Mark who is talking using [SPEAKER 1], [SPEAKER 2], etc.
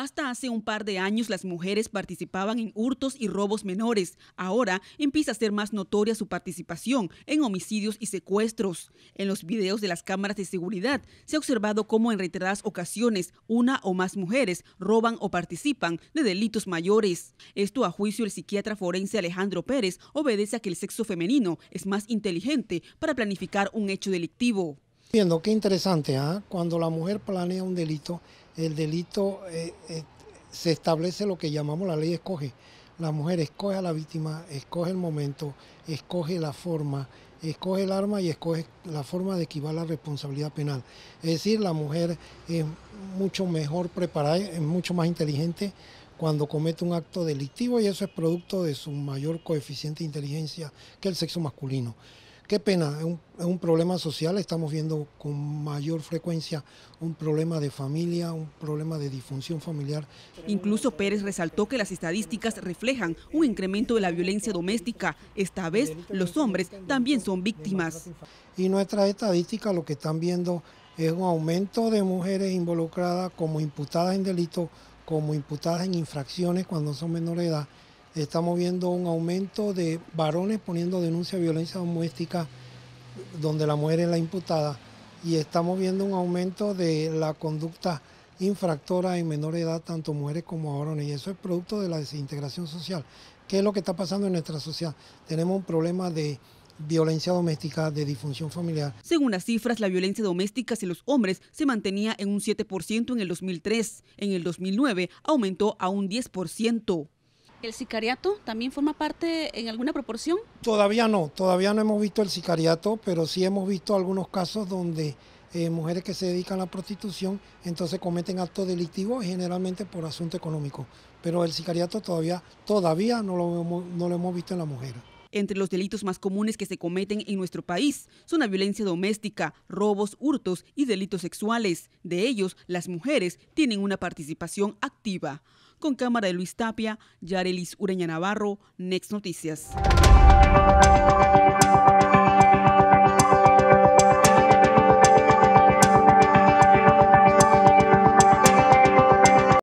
[SPEAKER 1] Hasta hace un par de años las mujeres participaban en hurtos y robos menores. Ahora empieza a ser más notoria su participación en homicidios y secuestros. En los videos de las cámaras de seguridad se ha observado cómo en reiteradas ocasiones una o más mujeres roban o participan de delitos mayores. Esto a juicio del psiquiatra forense Alejandro Pérez obedece a que el sexo femenino es más inteligente para planificar un hecho delictivo.
[SPEAKER 2] Viendo qué interesante, ¿ah? cuando la mujer planea un delito, el delito eh, eh, se establece lo que llamamos la ley escoge. La mujer escoge a la víctima, escoge el momento, escoge la forma, escoge el arma y escoge la forma de equivar la responsabilidad penal. Es decir, la mujer es mucho mejor preparada, es mucho más inteligente cuando comete un acto delictivo y eso es producto de su mayor coeficiente de inteligencia que el sexo masculino. Qué pena, es un, problema social, estamos viendo con mayor frecuencia un problema de familia, un problema de disfunción familiar.
[SPEAKER 1] Incluso Pérez resaltó que las estadísticas reflejan un incremento de la violencia doméstica. Esta vez los hombres también son víctimas.
[SPEAKER 2] Y nuestras estadísticas lo que están viendo es un aumento de mujeres involucradas como imputadas en delitos, como imputadas en infracciones cuando son menores de edad Estamos viendo un aumento de varones poniendo denuncia de violencia doméstica donde la mujer es la imputada y estamos viendo un aumento de la conducta infractora en menor edad, tanto mujeres como varones, y eso es producto de la desintegración social. ¿Qué es lo que está pasando en nuestra sociedad? Tenemos un problema de violencia doméstica, de disfunción familiar.
[SPEAKER 1] Según las cifras, la violencia doméstica hacia los hombres se mantenía en un 7% en el 2003, en el
[SPEAKER 2] 2009 aumentó a un 10%.
[SPEAKER 1] ¿El sicariato también forma parte en
[SPEAKER 2] alguna proporción? Todavía no, todavía no hemos visto el sicariato, pero sí hemos visto algunos casos donde eh, mujeres que se dedican a la prostitución entonces cometen actos delictivos generalmente por asunto económico. Pero el sicariato todavía, todavía no lo, no lo hemos visto en la mujer.
[SPEAKER 1] Entre los delitos más comunes que se cometen en nuestro país son la violencia doméstica, robos, hurtos y delitos sexuales. De ellos, las mujeres tienen una participación activa. Con cámara de Luis Tapia, Yarelis Ureña Navarro, Next Noticias.